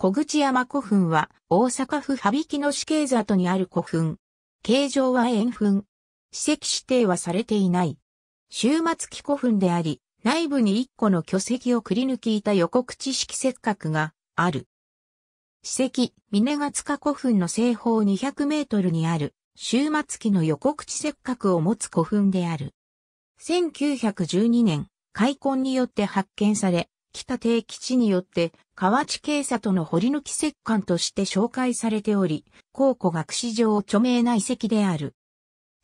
小口山古墳は大阪府羽曳野市慶里にある古墳。形状は円墳。史跡指定はされていない。終末期古墳であり、内部に一個の巨石をくり抜きいた横口式石角がある。史跡、峰ヶ塚古墳の西方200メートルにある、終末期の横口石角を持つ古墳である。1912年、開墾によって発見され、北定基地によって河内警察の掘り抜き石棺として紹介されており、考古学史上著名な遺跡である。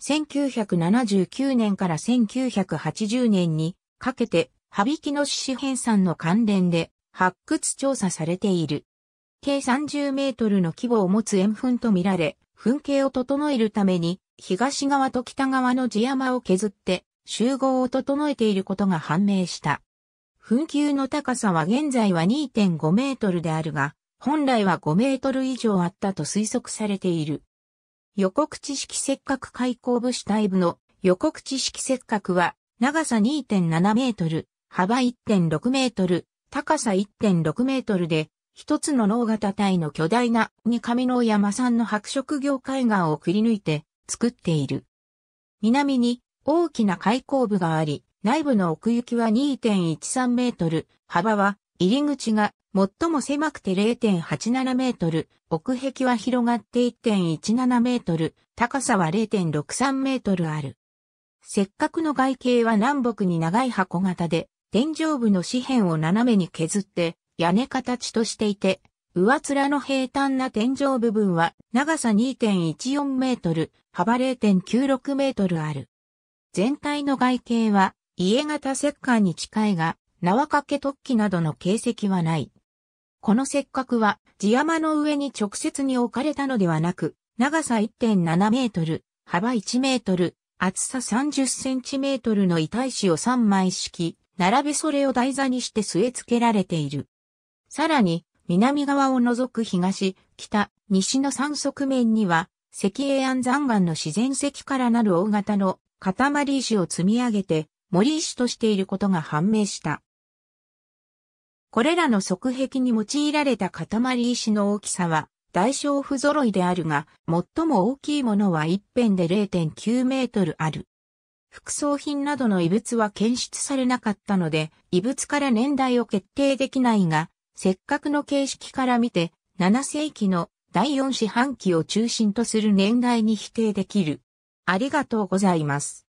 1979年から1980年にかけて、羽引の獅子編さんの関連で発掘調査されている。計30メートルの規模を持つ円墳とみられ、噴景を整えるために、東側と北側の地山を削って、集合を整えていることが判明した。墳球の高さは現在は2.5メートルであるが、本来は5メートル以上あったと推測されている。予告知識かく開口部主体部の予告知識かくは長さ2.7メートル、幅1.6メートル、高さ1.6メートルで、一つの脳型体の巨大なに上の山産の白色業海岸をくり抜いて作っている。南に大きな開口部があり、内部の奥行きは2.13メートル、幅は入り口が最も狭くて0.87メートル、奥壁は広がって1.17メートル、高さは0.63メートルある。せっかくの外形は南北に長い箱型で、天井部の四辺を斜めに削って、屋根形としていて、上面の平坦な天井部分は長さ2.14メートル、幅0.96メートルある。全体の外形は家型石棺に近いが、縄掛け突起などの形跡はない。この石角は、地山の上に直接に置かれたのではなく、長さ1.7メートル、幅1メートル、厚さ30センチメートルの遺体紙を3枚敷き、並べそれを台座にして据え付けられている。さらに、南側を除く東、北、西の三側面には、石英安山岩の自然石からなる大型の塊石を積み上げて、森石としていることが判明した。これらの側壁に用いられた塊石の大きさは大小不揃いであるが、最も大きいものは一辺で0.9メートルある。副葬品などの遺物は検出されなかったので、遺物から年代を決定できないが、せっかくの形式から見て、7世紀の第4四半期を中心とする年代に否定できる。ありがとうございます。